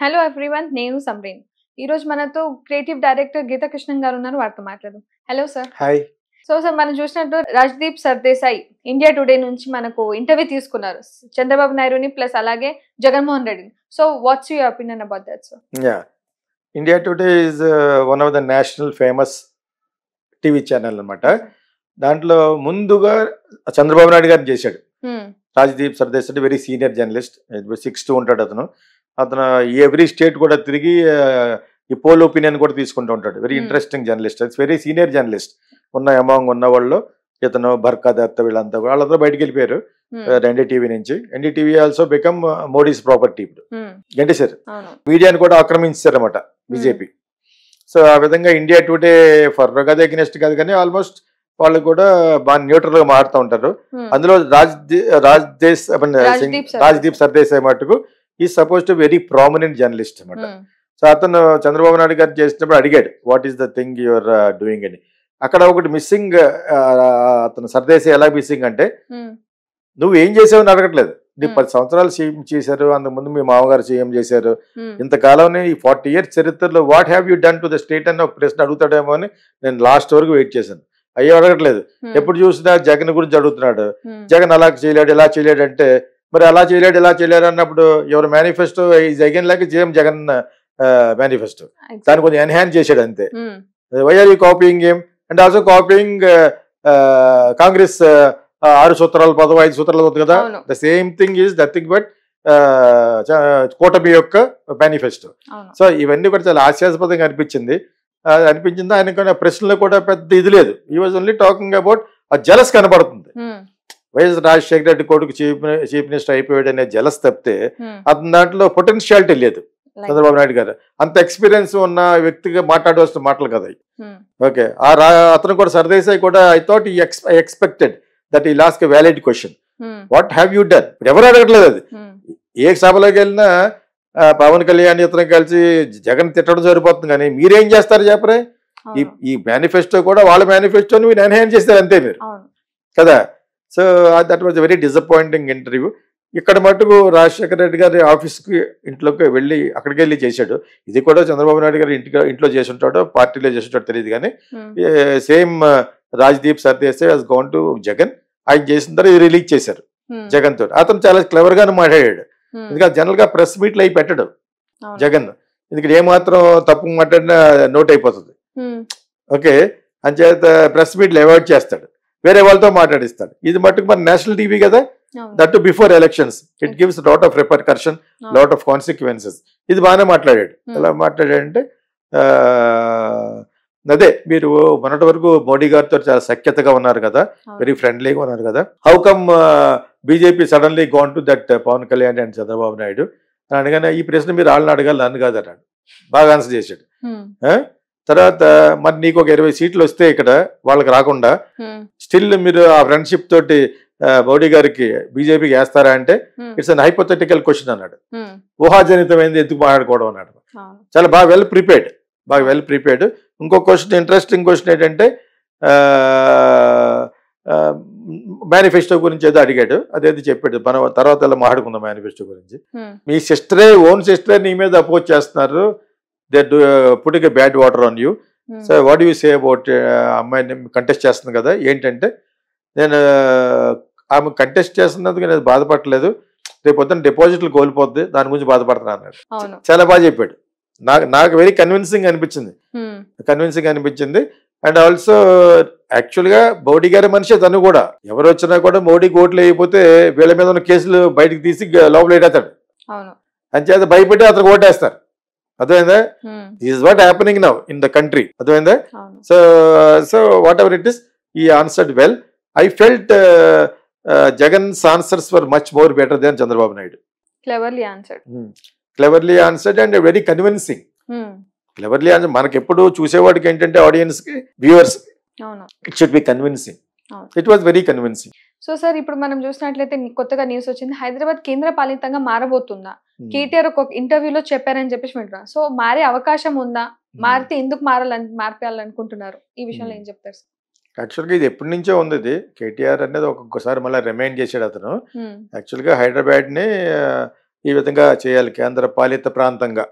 Hello everyone నేను సమ్రీన్ ఈ రోజు మనతో క్రియేటివ్ డైరెక్టర్ గీత కృష్ణన్ గారు ఉన్నారు వారితో మాట్లాడదాం hello sir hi so sir మనం చూసినట్టు రాజ్దీప్ సర్దేశాయి ఇండియా టుడే నుంచి మనకు ఇంటర్వ్యూ తీసుకున్నారు చంద్రబాబు నాయుడుని ప్లస్ అలాగే జగన్మోహన్ రెడ్డిని so what's your opinion about that sir yeah India Today is one of the national famous TV channel అనమాట దాంట్లో ముందుగా చంద్రబాబు నాయుడు గారు చేశాడు Rajdeep Sardesai very senior journalist sixth ఉంటాడు అతను అతను ఎవ్రీ స్టేట్ కూడా తిరిగి ఈ పోల్ ఒపీనియన్ కూడా తీసుకుంటూ ఉంటాడు very interesting journalist it's very senior journalist ఉన్న అమాంగ్ ఉన్న వాళ్ళు ఇతను బర్కా దత్త వీళ్ళంతా వాళ్ళంతా బయటకు వెళ్ళిపోయారు ఎన్డీటీవీ hmm. నుంచి NDTV also become Modi's property ఇప్పుడు hmm. సార్ మీడియాని కూడా ఆక్రమించారు అనమాట hmm. బీజేపీ సో ఆ విధంగా ఇండియా టుడే ఫర్ కాదు కాదు కానీ ఆల్మోస్ట్ వాళ్ళు కూడా బాగా న్యూట్రల్ గా మారుతూ ఉంటారు అందులో రాజ్ రాజ్ దేశ్ రాజ్దీప్ సర్దేశాయ్ మటుకు ఈ suppose to very prominent journalist అనమాట సో అతను చంద్రబాబు నాయుడు గారు చేసినప్పుడు అడిగాడు what is the thing your doing అని అక్కడ ఒకటి మిస్సింగ్ uh, uh, అతను సర్దేశ ఎలా మిస్సింగ్ అంటే hmm. నువ్వు ఏం అని అడగట్లేదు hmm. నీ పది సంవత్సరాలు సీఎం చేశారు ముందు మీ మామగారు సీఎం చేశారు hmm. ఇంతకాలం ఈ ఫార్టీ ఇయర్స్ చరిత్రలో what have you done to the state అని ఒక ప్రశ్న అడుగుతాడేమో అని నేను లాస్ట్ వరకు వెయిట్ చేశాను అయ్యో అడగట్లేదు ఎప్పుడు చూసినా జగన్ గురించి అడుగుతున్నాడు జగన్ అలా చేయలేడు ఎలా చేయలేడు అంటే మరి అలా చేయలేడు ఇలా చేయలేరు అన్నప్పుడు ఎవరు manifesto is again like JM Jagan manifesto దాన్ని కొంచెం ఎన్హాన్స్ చేశాడు అంతే వై ఆర్ యూ కాపీయింగ్ ఏం అండ్ ఆల్సో కాపీయింగ్ కాంగ్రెస్ ఆరు సూత్రాలు పదవ ఐదు సూత్రాలు అవుతుంది కదా the same thing is nothing but కూటమి యొక్క మేనిఫెస్టో సో ఇవన్నీ కూడా చాలా ఆశ్చర్యాస్పదంగా అనిపించింది అనిపించింది ఆయన ప్రశ్నలు కూడా పెద్ద ఇది లేదు he was only talking about jealous కనబడుతుంది hmm. వైఎస్ రాజశేఖర రెడ్డి కొడుకు చీఫ్ చీఫ్ మినిస్టర్ అయిపోయాడు అనే జలస్ తప్పితే అతని దాంట్లో పొటెన్షియాలిటీ లేదు చంద్రబాబు నాయుడు గారు అంత ఎక్స్పీరియన్స్ ఉన్న వ్యక్తిగా మాట్లాడవలసిన మాటలు కదా ఓకే ఆ అతను కూడా సరదేశాయి కూడా I thought he expected that he last valid question what have you done ఎవరు అడగట్లేదు అది ఏ సభలోకి వెళ్ళినా పవన్ కళ్యాణ్ ఇతను కలిసి జగన్ తిట్టడం సరిపోతుంది కానీ మీరేం చేస్తారు చెప్పరే ఈ మేనిఫెస్టో కూడా వాళ్ళ మేనిఫెస్టోని మీరు ఎన్హాన్స్ చేస్తారు అంతే మీరు కదా so that was very disappointing interview ఇక్కడ మటుకు రాజశేఖర రెడ్డి గారి ఆఫీస్కి ఇంట్లోకి వెళ్ళి అక్కడికి వెళ్ళి చేశాడు ఇది కూడా చంద్రబాబు నాయుడు గారు ఇంటి ఇంట్లో చేసి ఉంటాడు పార్టీలో చేసి ఉంటాడు తెలియదు కానీ hmm. Same uh, Rajdeep Sardesai has gone to Jagan ఆయన చేసిన తర్వాత రిలీజ్ చేశారు hmm. జగన్ తోటి అతను చాలా క్లవర్ గా మాట్లాడాడు hmm. ఎందుకంటే జనరల్ గా ప్రెస్ మీట్లు అయి పెట్టడు జగన్ ఎందుకంటే ఏమాత్రం తప్పు మాట్లాడినా నోట్ అయిపోతుంది ఓకే చేత ప్రెస్ మీట్లు అవాయిడ్ చేస్తాడు వేరే వాళ్ళతో మాట్లాడిస్తాడు ఇది మట్టుకు మన నేషనల్ టీవీ కదా that before elections it gives lot of repercussion lot of consequences ఇది బాగానే మాట్లాడాడు hmm. ఎలా మాట్లాడాడంటే అదే మీరు మొన్నటి వరకు మోడీ గారితో చాలా సఖ్యతగా ఉన్నారు కదా వెరీ ఫ్రెండ్లీగా ఉన్నారు కదా how come BJP suddenly gone to that Pawan Kalyan and Chandrababu Naidu అని అనగానే ఈ ప్రశ్న మీరు వాళ్ళని అడగాలి నన్ను కాదు అన్నాడు బాగా ఆన్సర్ చేశాడు hmm. తర్వాత మరి నీకు ఒక ఇరవై సీట్లు వస్తే ఇక్కడ వాళ్ళకి రాకుండా hmm. స్టిల్ మీరు ఆ ఫ్రెండ్షిప్ తోటి మోడీ గారికి బీజేపీకి వేస్తారా అంటే ఇట్స్ అన్ హైపోతెటికల్ క్వశ్చన్ అన్నాడు hmm. ఊహాజనితమైంది ఎందుకు మాట్లాడుకోవడం అన్నాడు చాలా బాగా వెల్ ప్రిపేర్డ్ బాగా వెల్ ప్రిపేర్డ్ ఇంకో క్వశ్చన్ ఇంట్రెస్టింగ్ క్వశ్చన్ ఏంటంటే మేనిఫెస్టో గురించి ఏదో అడిగాడు అదేది చెప్పాడు మనం తర్వాత ఇలా మాట్లాడుకుందాం మేనిఫెస్టో గురించి hmm. మీ సిస్టరే ఓన్ సిస్టరే నీ మీద అపోజ్ చేస్తున్నారు they put a bad water on you so what you say about అమ్మాయిని కంటెస్ట్ చేస్తుంది కదా ఏంటంటే నేను ఆమె కంటెస్ట్ చేస్తున్నందుకు నేను బాధపడలేదు రేపు పొద్దున్న డిపాజిట్లు కోల్పోద్ది దాని గురించి బాధపడుతున్నాను చాలా బాగా చెప్పాడు నాకు నాకు వెరీ కన్విన్సింగ్ అనిపించింది కన్విన్సింగ్ hmm. అనిపించింది అండ్ ఆల్సో యాక్చువల్గా మోడీ గారి మనిషి తను కూడా ఎవరు వచ్చినా కూడా మోడీ ఓట్లు అయిపోతే వీళ్ళ మీద ఉన్న కేసులు బయటకు తీసి లోపల అని చేత భయపెట్టి అతను ఓటేస్తారు అర్థమైందా is what happening now in the country అర్థమైందా so so whatever it is ఈ answered well I felt Jagan's answers far much more better than Chandrababu Naidu cleverly answered cleverly answered and very convincing cleverly answer మనకి ఎప్పుడు చూసేవాడికి ఏంటంటే audience కి viewers it should be convincing it was very convincing so sir ఇప్పుడు మనం చూసినట్లయితే కొత్తగా news వచ్చింది హైదరాబాద్ కేంద్ర పాలితంగా మారబోతుందా కేటీఆర్ ఒక ఇంటర్వ్యూలో చెప్పారని చెప్పేసి వింటున్నా సో మారే అవకాశం ఉందా మారితే ఎందుకు మారాలని మార్పేయాలనుకుంటున్నారు ఈ విషయంలో ఏం చెప్తారు సార్ యాక్చువల్గా ఇది ఎప్పటి నుంచో ఉంది ఇది కేటీఆర్ అనేది ఒక్కొక్కసారి మళ్ళీ రిమైండ్ చేశాడు అతను యాక్చువల్గా హైదరాబాద్ని ఈ విధంగా చేయాలి కేంద్ర పాలిత ప్రాంతంగా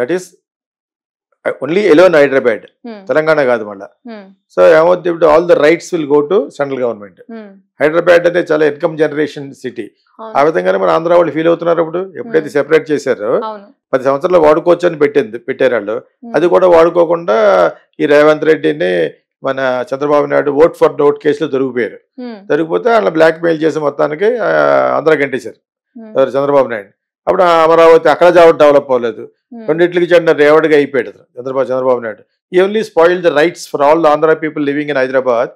that is only alone Hyderabad Telangana కాదు మళ్ళీ సో hmm. ఏమవుతుంది ఇప్పుడు all the rights will go to central government Hyderabad అనేది చాలా ఇన్కమ్ జనరేషన్ సిటీ ఆ విధంగానే మన ఆంధ్ర వాళ్ళు ఫీల్ అవుతున్నారు ఇప్పుడు hmm. ఎప్పుడైతే సెపరేట్ చేశారో పది సంవత్సరాలు వాడుకోవచ్చు అని పెట్టింది పెట్టారు వాళ్ళు hmm. అది కూడా వాడుకోకుండా ఈ రేవంత్ రెడ్డిని మన Chandrababu Naidu vote for doubt కేసులో దొరికిపోయారు దొరికిపోతే వాళ్ళ బ్లాక్ మెయిల్ చేసి మొత్తానికి ఆంధ్ర గంటేశారు చంద్రబాబు నాయుడు అప్పుడు అమరావతి అక్కడ జాబట్ డెవలప్ అవ్వలేదు hmm. రెండింటికి చెందిన రేవడిగా అయిపోయాడు చంద్రబాబు చంద్రబాబు నాయుడు ఈ only spoil the rights for all Andhra people living in Hyderabad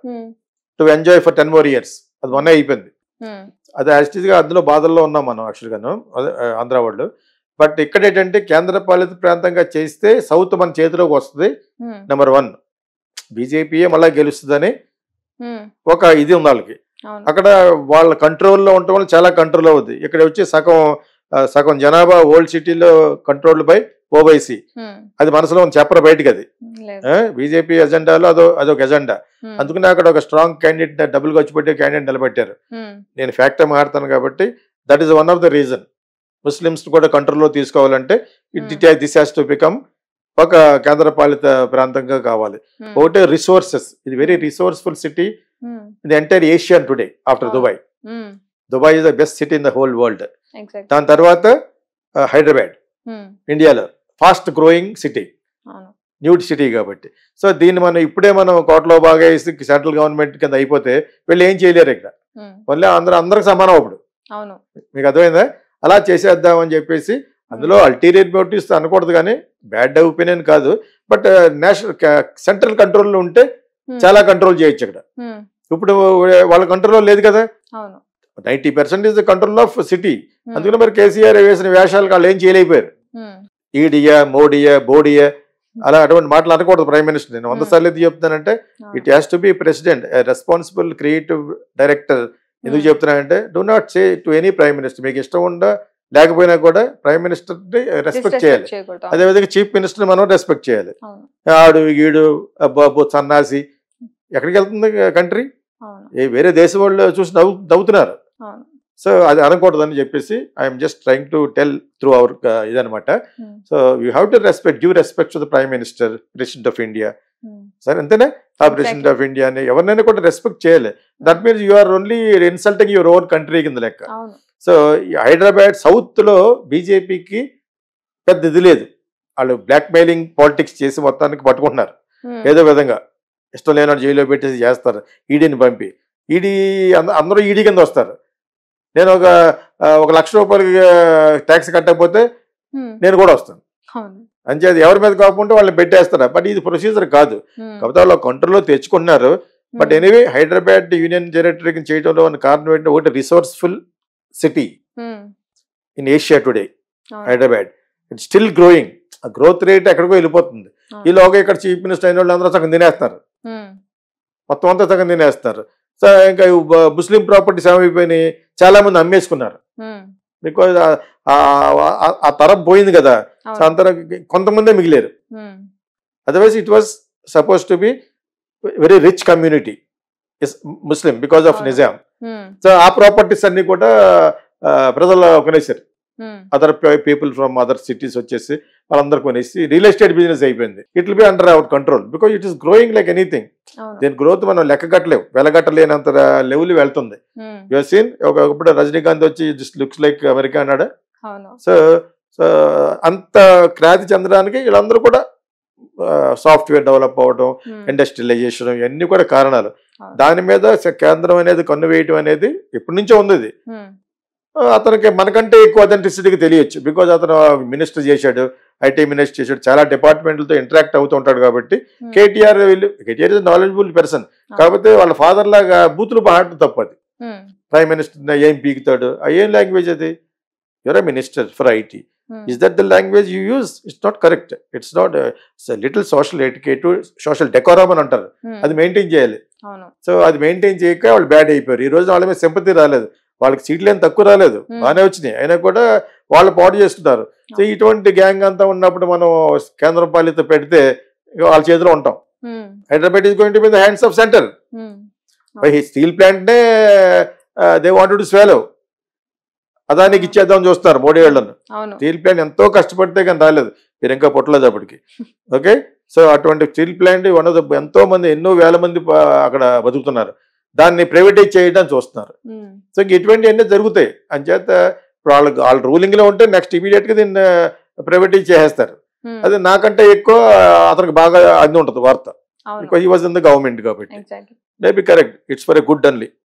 to enjoy for ten more years అది మొన్న అయిపోయింది hmm. అది గా అందులో బాధల్లో ఉన్నాం మనం యాక్చువల్గాను ఆంధ్ర వాళ్ళు బట్ ఇక్కడ ఏంటంటే కేంద్ర పాలిత ప్రాంతంగా చేస్తే సౌత్ మన చేతిలోకి వస్తుంది నెంబర్ hmm. వన్ బీజేపీయే మళ్ళీ గెలుస్తుందని ఒక ఇది ఉంది వాళ్ళకి అక్కడ వాళ్ళ కంట్రోల్లో ఉండటం వల్ల చాలా కంట్రోల్ అవుద్ది ఇక్కడ వచ్చి సగం సగం జనాభా ఓల్డ్ సిటీలో కంట్రోల్డ్ బై ఓవైసీ అది మనసులో చెప్పరు బయటకి అది బీజేపీ ఎజెండాలో అదో అదొక ఎజెండా అందుకనే అక్కడ ఒక స్ట్రాంగ్ క్యాండిడేట్ డబ్బులు ఖర్చు పెట్టే క్యాండిడేట్ నిలబెట్టారు నేను ఫ్యాక్టర్ మారుతాను కాబట్టి that is one of the reason Muslims కూడా కంట్రోల్లో తీసుకోవాలంటే it this has to become ఒక కేంద్రపాలిత ప్రాంతంగా కావాలి ఒకటే రిసోర్సెస్ ఇది వెరీ రిసోర్స్ఫుల్ సిటీ ఇది entire Asian today after Dubai Dubai is the best city in the whole world దాని తర్వాత హైదరాబాద్ hmm. ఇండియాలో fast growing city new city కాబట్టి సో దీన్ని మనం ఇప్పుడే మనం కోట్లో బాగా వేసి సెంట్రల్ గవర్నమెంట్ కింద అయిపోతే వీళ్ళు ఏం చేయలేరు ఇక్కడ మళ్ళీ hmm. అందరూ అందరికి సమానం అప్పుడు మీకు అర్థమైందా అలా చేసేద్దామని చెప్పేసి అందులో అల్టీరియర్ hmm. మోటివ్స్ అనకూడదు కానీ బ్యాడ్ ఒపీనియన్ కాదు బట్ నేషనల్ సెంట్రల్ కంట్రోల్ ఉంటే చాలా కంట్రోల్ చేయొచ్చు ఇక్కడ ఇప్పుడు వాళ్ళ కంట్రోల్ లేదు కదా ninety percent is the control of city అందుకని మరి కేసీఆర్ వేసిన వేషాలు వాళ్ళు ఏం చేయలేకపోయారు hmm. ఈడియా మోడియా బోడియా అలా అటువంటి మాటలు అనకూడదు ప్రైమ్ మినిస్టర్ నేను వంద hmm. సార్లు ఎందుకు చెప్తున్నానంటే it has to be president responsible creative director ఎందుకు hmm. చెప్తున్నానంటే do not say to any prime minister మీకు ఇష్టం ఉండ లేకపోయినా కూడా ప్రైమ్ మినిస్టర్ రెస్పెక్ట్ చేయాలి అదేవిధంగా చీఫ్ మినిస్టర్ మనం రెస్పెక్ట్ చేయాలి ఆడు ఈడు బాబు సన్నాసి ఎక్కడికి వెళ్తుంది కంట్రీ వేరే దేశం వాళ్ళు చూసి నవ్వు నవ్వుతున్నారు సో అది అనకూడదని చెప్పేసి I'm just trying to tell through our ఇదనమాట so you have to respect give respect to the prime minister president of India సరే అంతేనే ఆ ప్రెసిడెంట్ ఆఫ్ ఇండియా అని ఎవరినైనా కూడా రెస్పెక్ట్ చేయాలి that means you are only insulting your own country కింద లెక్క సో హైదరాబాద్ సౌత్ లో బీజేపీకి పెద్ద ఇది లేదు వాళ్ళు బ్లాక్ మెయిలింగ్ పాలిటిక్స్ చేసి మొత్తానికి పట్టుకుంటున్నారు ఏదో విధంగా ఇష్టం లేని జైల్లో పెట్టేసి చేస్తారు ఈడీని పంపి ఈడీ అందరూ ఈడీ కింద వస్తారు నేను ఒక ఒక లక్ష రూపాయలకి ట్యాక్స్ కట్టకపోతే నేను కూడా వస్తాను అంచేది ఎవరి మీద కాకుండా వాళ్ళని పెట్టేస్తారు బట్ ఇది ప్రొసీజర్ కాదు కాకపోతే వాళ్ళు కంట్రోల్లో తెచ్చుకున్నారు but anyway Hyderabad union territory చేయడంలో ఉన్న కారణం ఏంటంటే ఒకటి resourceful city in Asia today Hyderabad it still growing ఆ గ్రోత్ రేట్ ఎక్కడికో వెళ్ళిపోతుంది ఈలోగా ఇక్కడ చీఫ్ మినిస్టర్ అయిన వాళ్ళు అందరూ సగం తినేస్తారు మొత్తం అంతా సగం తినేస్తారు ఇంకా ముస్లిం ప్రాపర్టీస్ ఏమైపోయినాయి చాలా మంది అమ్మేసుకున్నారు బికాజ్ ఆ తరం పోయింది కదా అంతరం కొంతమంది మిగిలేరు otherwise it was suppose to be very rich community Muslim because of Nizam so ఆ ప్రాపర్టీస్ అన్ని కూడా ప్రజలు కొనేసారు other people from other cities వచ్చేసి వాళ్ళందరూ కొనేసి రియల్ ఎస్టేట్ బిజినెస్ అయిపోయింది it be under our control because it is growing like anything దీని గ్రోత్ మనం లెక్కగట్టలేవు వెలగట్టలేనంత లెవెల్ వెళ్తుంది యువర్ సీన్ ఒకప్పుడు రజనీకాంత్ వచ్చి జస్ట్ లుక్స్ లైక్ అమెరికా అన్నాడు సో సో అంత క్రాతి చెందడానికి వీళ్ళందరూ కూడా సాఫ్ట్వేర్ డెవలప్ అవ్వడం ఇండస్ట్రియలైజేషన్ ఇవన్నీ కూడా కారణాలు దాని మీద కేంద్రం అనేది కన్ను వేయటం అనేది ఎప్పటి నుంచో ఉంది అతనికి మనకంటే ఎక్కువ అథెంటిసిటీకి తెలియచ్చు బికాజ్ అతను మినిస్టర్ చేశాడు ఐటీ మినిస్టర్ చేశాడు చాలా డిపార్ట్మెంట్లతో ఇంటరాక్ట్ అవుతూ ఉంటాడు కాబట్టి hmm. కేటీఆర్ వీళ్ళు కేటీఆర్ ఇస్ నాలెడ్జబుల్ పర్సన్ కాకపోతే వాళ్ళ ఫాదర్ లాగా బూత్లు పాడటం తప్పది ప్రైమ్ మినిస్టర్ ఏం పీకుతాడు ఏం లాంగ్వేజ్ అది your minister for IT is that the language you use it's not correct it's not little social educative social decorum అని అంటారు hmm. అది మెయింటైన్ చేయాలి సో అది మెయింటైన్ చేయక వాళ్ళు బ్యాడ్ అయిపోయారు ఈ రోజు వాళ్ళ మీద సింపతి రాలేదు వాళ్ళకి సీట్లు ఏం తక్కువ రాలేదు hmm. బాగానే వచ్చినాయి అయినా కూడా వాళ్ళు పాడు చేస్తున్నారు సో ఇటువంటి గ్యాంగ్ అంతా ఉన్నప్పుడు మనం కేంద్ర పాలిత పెడితే వాళ్ళ చేతిలో ఉంటాం Hyderabad is going to be hands of center steel plant నే దే వాంటెడ్ టు స్వాలో అదానికి ఇచ్చేద్దాం చూస్తున్నారు మోడీ వాళ్ళను స్టీల్ ప్లాంట్ ఎంతో కష్టపడితే కానీ రాలేదు మీరు ఇంకా పుట్టలేదు అప్పటికి ఓకే సో అటువంటి steel plant one of the ఎంతో మంది ఎన్నో వేల మంది అక్కడ బతుకుతున్నారు దాన్ని ప్రైవేటైజ్ చేయడం చూస్తున్నారు సో ఇటువంటి అన్నీ జరుగుతాయి చేత వాళ్ళు వాళ్ళు రూలింగ్లో ఉంటే నెక్స్ట్ ఇమీడియట్గా దీన్ని ప్రైవేట్ uh, చేసేస్తారు hmm. అది నాకంటే ఎక్కువ uh, అతనికి బాగా అది ఉంటుంది వార్త బికాజ్ ఈ వాజ్ ఇన్ ద గవర్నమెంట్ కాబట్టి maybe correct it's for a good అన్లీ